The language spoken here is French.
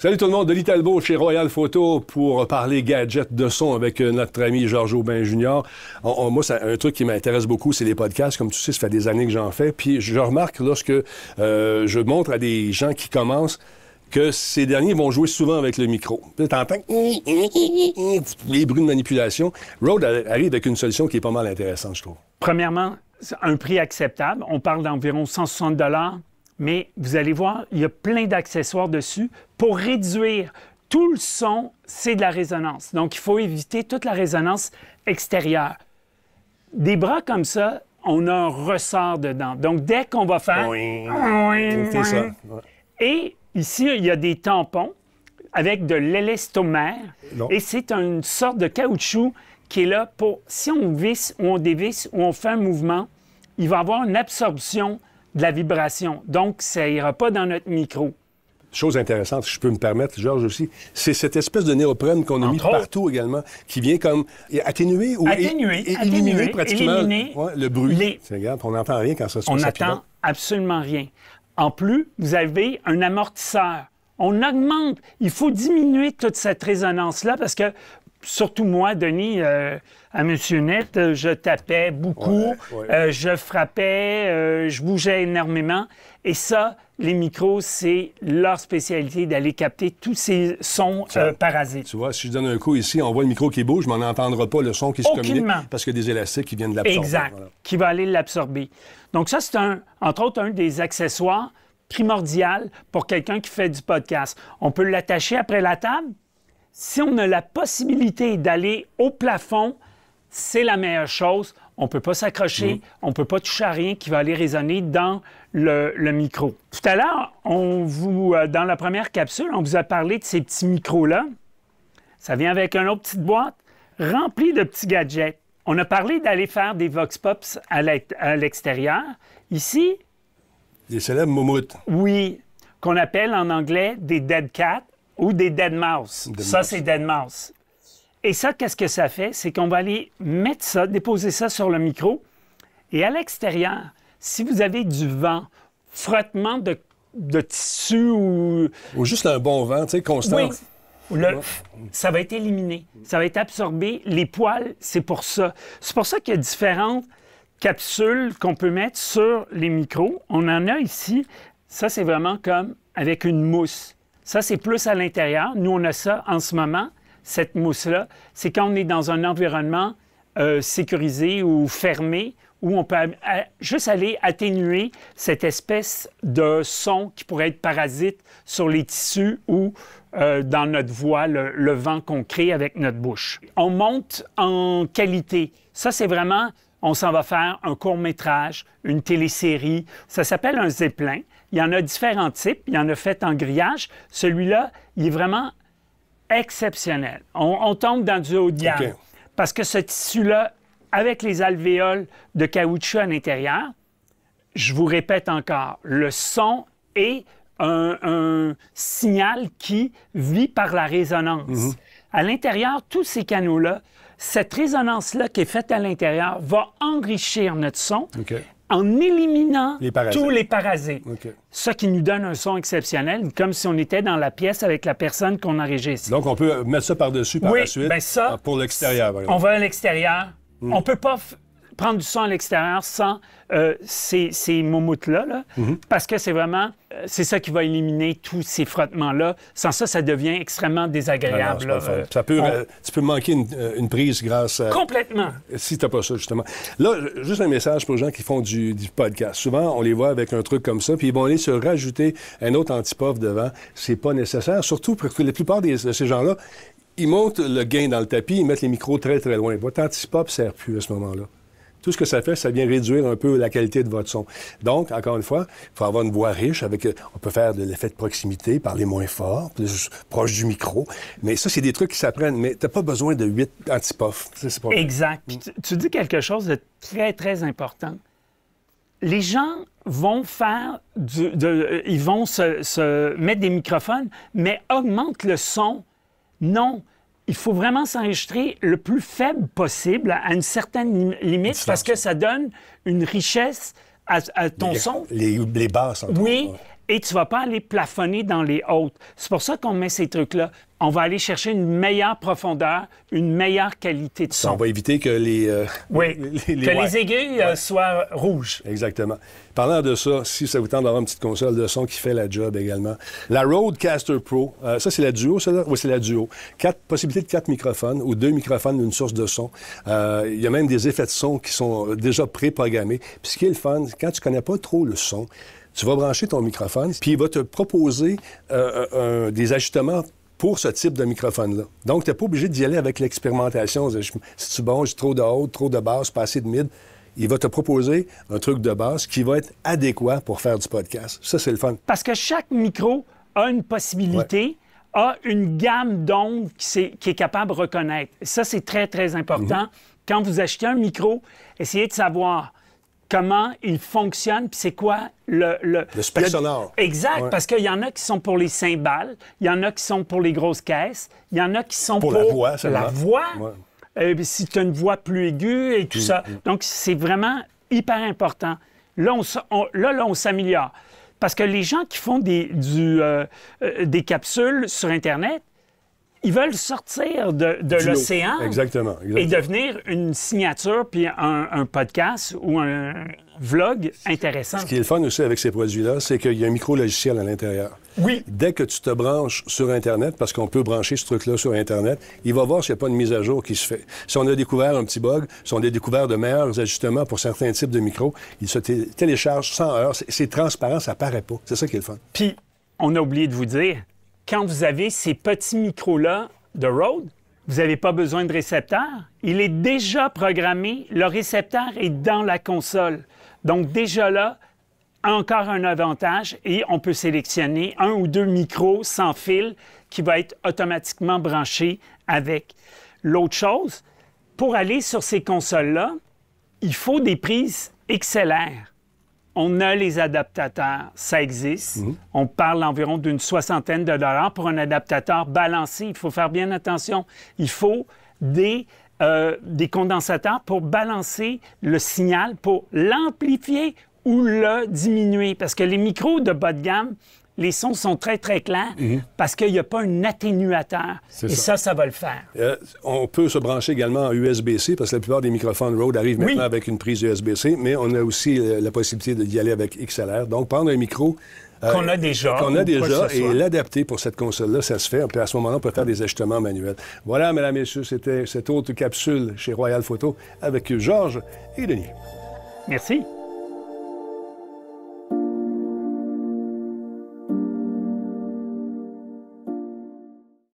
Salut tout le monde, de l'Italbo chez Royal Photo pour parler gadgets de son avec euh, notre ami Georges Aubin Junior. moi, un truc qui m'intéresse beaucoup, c'est les podcasts. Comme tu sais, ça fait des années que j'en fais. Puis je remarque lorsque euh, je montre à des gens qui commencent que ces derniers vont jouer souvent avec le micro. entends les bruits de manipulation. Rode arrive avec une solution qui est pas mal intéressante, je trouve. Premièrement, un prix acceptable. On parle d'environ 160 mais vous allez voir, il y a plein d'accessoires dessus pour réduire tout le son, c'est de la résonance. Donc, il faut éviter toute la résonance extérieure. Des bras comme ça, on a un ressort dedans. Donc, dès qu'on va faire... Oui, oui, ça. Et ici, il y a des tampons avec de l'élastomère. Et c'est une sorte de caoutchouc qui est là pour, si on visse ou on dévisse ou on fait un mouvement, il va avoir une absorption de la vibration. Donc, ça ira pas dans notre micro. Chose intéressante, si je peux me permettre, Georges aussi, c'est cette espèce de néoprène qu'on a mis partout également, qui vient comme atténuer ou éliminer pratiquement le bruit. on n'entend rien quand ça se On n'entend absolument rien. En plus, vous avez un amortisseur. On augmente. Il faut diminuer toute cette résonance-là parce que surtout moi, Denis, euh, à Monsieur Net, euh, je tapais beaucoup, euh, je frappais, je bougeais énormément. Et ça, les micros, c'est leur spécialité d'aller capter tous ces sons parasites. Tu vois, si je donne un coup ici, on voit le micro qui bouge, mais on n'entendra pas le son qui se communique parce que des élastiques qui viennent l'absorber. Exact, qui va aller l'absorber. Donc ça, c'est un, entre autres un des accessoires primordial pour quelqu'un qui fait du podcast. On peut l'attacher après la table, si on a la possibilité d'aller au plafond, c'est la meilleure chose. On ne peut pas s'accrocher, mm. on ne peut pas toucher à rien qui va aller résonner dans le, micro. Tout à l'heure, on vous, euh, dans la première capsule, on vous a parlé de ces petits micros-là. Ça vient avec une autre petite boîte remplie de petits gadgets. On a parlé d'aller faire des vox pops à l'extérieur. Ici... Des célèbres moumoutes. Oui, qu'on appelle en anglais des dead cats ou des dead mouse. ça, c'est dead mouse. Et ça, qu'est-ce que ça fait? C'est qu'on va aller mettre ça, déposer ça sur le micro. Et à l'extérieur, si vous avez du vent, frottement de, de tissu ou... Ou juste un bon vent, tu sais, constant. Oui. ça va être éliminé. Ça va être absorbé. Les poils, c'est pour ça. C'est pour ça qu'il y a différentes capsules qu'on peut mettre sur les micros. On en a ici. Ça, c'est vraiment comme avec une mousse. Ça, c'est plus à l'intérieur. Nous, on a ça en ce moment, cette mousse-là. C'est quand on est dans un environnement euh, sécurisé ou fermé, où on peut juste aller atténuer cette espèce de son qui pourrait être parasite sur les tissus ou euh, dans notre voix, le, le vent qu'on crée avec notre bouche. On monte en qualité. Ça, c'est vraiment on s'en va faire un court métrage, une télésérie. Ça s'appelle un zeppelin. Il y en a différents types. Il y en a fait en grillage. Celui-là, il est vraiment exceptionnel. On, tombe dans du haut de gamme. Parce que ce tissu-là, avec les alvéoles de caoutchouc à l'intérieur, je vous répète encore, le son est un, signal qui vit par la résonance. Mhm. À l'intérieur, tous ces canaux-là cette résonance-là qui est faite à l'intérieur va enrichir notre son en éliminant tous les parasites. Ce qui nous donne un son exceptionnel, comme si on était dans la pièce avec la personne qu'on enregistre. Donc, on peut mettre ça par-dessus par la suite ben ça, pour l'extérieur. On va à l'extérieur. On hmm. On peut pas prendre du son à l'extérieur sans euh, ces, ces moumoutes-là, mhm. parce que c'est vraiment, euh, c'est ça qui va éliminer tous ces frottements-là. Sans ça, ça devient extrêmement désagréable. Ah euh, ça peut, tu peux manquer une, prise grâce à... Complètement. Si t'as pas ça, justement. Là, juste un message pour les gens qui font du, podcast. Souvent, on les voit avec un truc comme ça, puis ils vont aller se rajouter un autre antipof devant. C'est pas nécessaire, surtout parce que la plupart de ces gens-là, ils montent le gain dans le tapis, ils mettent les micros très, très loin. Votre antipop sert plus à ce moment-là. Tout ce que ça fait, ça vient réduire un peu la qualité de votre son. Donc, encore une fois, il faut avoir une voix riche avec, euh, on peut faire de l'effet de proximité, parler moins fort, plus proche du micro. Mais ça, c'est des trucs qui s'apprennent. Mais tu t'as pas besoin de huit antipofs. Exact. Mm. tu, dis quelque chose de très, très important. Les gens vont faire ils vont se, se, mettre des microphones, mais augmentent le son. Non, il faut vraiment s'enregistrer le plus faible possible, à une certaine limite, parce que ça donne une richesse à, à ton les, son. Les, les basses. Oui, et tu vas pas aller plafonner dans les hautes. C'est pour ça qu'on met ces trucs-là. On va aller chercher une meilleure profondeur, une meilleure qualité de son. on va éviter que les... Euh, les, aiguilles euh, soient rouges. Exactement. Parlant de ça, si ça vous tente d'avoir une petite console de son qui fait la job également, la Rodecaster Pro, euh, ça c'est la Duo, ça? Oui, c'est la Duo. Quatre, possibilités de quatre microphones ou deux microphones d'une source de son. Il y a même des effets de son qui sont déjà préprogrammés. Puis ce qui est le fun, quand tu connais pas trop le son, tu vas brancher ton microphone, puis il va te proposer euh, euh, des ajustements pour ce type de microphone-là. Donc, tu n'es pas obligé d'y aller avec l'expérimentation. Si tu bon, j'ai trop de haut, trop de basse, pas assez de mid. Il va te proposer un truc de basse qui va être adéquat pour faire du podcast. Ça, c'est le fun. Parce que chaque micro a une possibilité. a une gamme d'ondes qui, est capable de reconnaître. Ça, c'est très, très important. Mm-hmm. Quand vous achetez un micro, essayez de savoir comment ils fonctionnent, puis c'est quoi le... Le, sonore. Exact, parce qu'il y en a qui sont pour les cymbales, il y en a qui sont pour les grosses caisses, il y en a qui sont pour... la voix, La voix, euh, si tu as une voix plus aiguë et tout ça. Donc, c'est vraiment hyper important. Là, on, s'améliore. Parce que les gens qui font des, euh, euh, des capsules sur Internet, ils veulent sortir de, l'océan. Et devenir une signature, puis un, podcast ou un vlog intéressant. Ce qui est le fun aussi avec ces produits-là, c'est qu'il y a un micro-logiciel à l'intérieur. Oui. Dès que tu te branches sur Internet, parce qu'on peut brancher ce truc-là sur Internet, il va voir s'il n'y a pas une mise à jour qui se fait. Si on a découvert un petit bug, si on a découvert de meilleurs ajustements pour certains types de micros, il se télécharge sans heure. C'est transparent, ça paraît pas. C'est ça qui est le fun. Puis, on a oublié de vous dire, quand vous avez ces petits micros-là de Rode, vous n'avez pas besoin de récepteur. Il est déjà programmé. Le récepteur est dans la console. Donc déjà là, encore un avantage et on peut sélectionner un ou deux micros sans fil qui va être automatiquement branché avec. L'autre chose, pour aller sur ces consoles-là, il faut des prises XLR on a les adaptateurs, ça existe. Mhm. On parle environ d'une soixantaine de dollars pour un adaptateur balancé. Il faut faire bien attention. Il faut des, euh, des condensateurs pour balancer le signal, pour l'amplifier ou le diminuer. Parce que les micros de bas de gamme, les sons sont très, très clairs mhm. parce qu'il n'y a pas un atténuateur. Et ça. ça. va le faire. Euh, on peut se brancher également en USB-C parce que la plupart des microphones Rode arrivent maintenant avec une prise USB-C, mais on a aussi euh, la possibilité d'y aller avec XLR. Donc, prendre un micro euh, qu'on a déjà. Qu'on a déjà et l'adapter pour cette console-là, ça se fait. Puis à ce moment-là, on peut faire des ajustements manuels. Voilà, mesdames, et messieurs, c'était cette autre capsule chez Royal Photo avec Georges et Denis. Merci.